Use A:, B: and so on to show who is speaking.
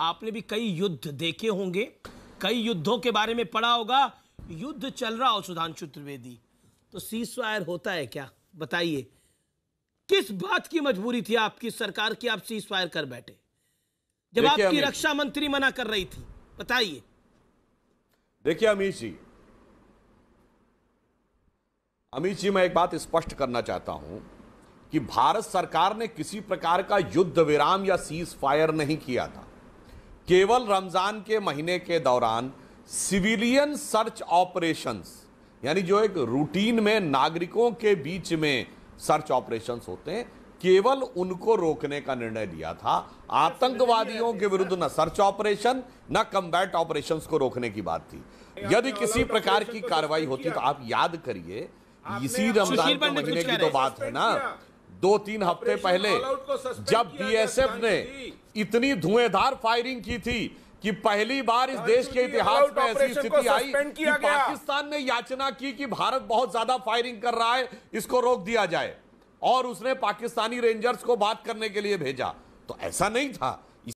A: आपने भी कई युद्ध देखे होंगे कई युद्धों के बारे में पढ़ा होगा युद्ध चल रहा हो सुधांशु त्रिवेदी तो सीज फायर होता है क्या बताइए किस बात की मजबूरी थी आपकी सरकार की आप सीज फायर कर बैठे जब आपकी रक्षा मंत्री मना कर रही थी बताइए
B: देखिए अमित जी अमित जी मैं एक बात स्पष्ट करना चाहता हूं कि भारत सरकार ने किसी प्रकार का युद्ध विराम या सीज फायर नहीं किया था केवल रमज़ान के महीने के दौरान सिविलियन सर्च ऑपरेशंस यानी जो एक रूटीन में नागरिकों के बीच में सर्च ऑपरेशंस होते हैं केवल उनको रोकने का निर्णय लिया था आतंकवादियों के विरुद्ध न सर्च ऑपरेशन न कम्बैट ऑपरेशंस को रोकने की बात थी यदि किसी प्रकार की कार्रवाई होती तो आप याद करिए इसी रमजान के महीने की तो बात है ना दो तीन हफ्ते पहले जब बीएसएफ ने इतनी धुएंधार फायरिंग की थी कि पहली बार इस देश के इतिहास में ऐसी स्थिति आई कि पाकिस्तान ने याचना की कि भारत बहुत ज्यादा फायरिंग कर रहा है इसको रोक दिया जाए और उसने पाकिस्तानी रेंजर्स को बात करने के लिए भेजा तो ऐसा नहीं था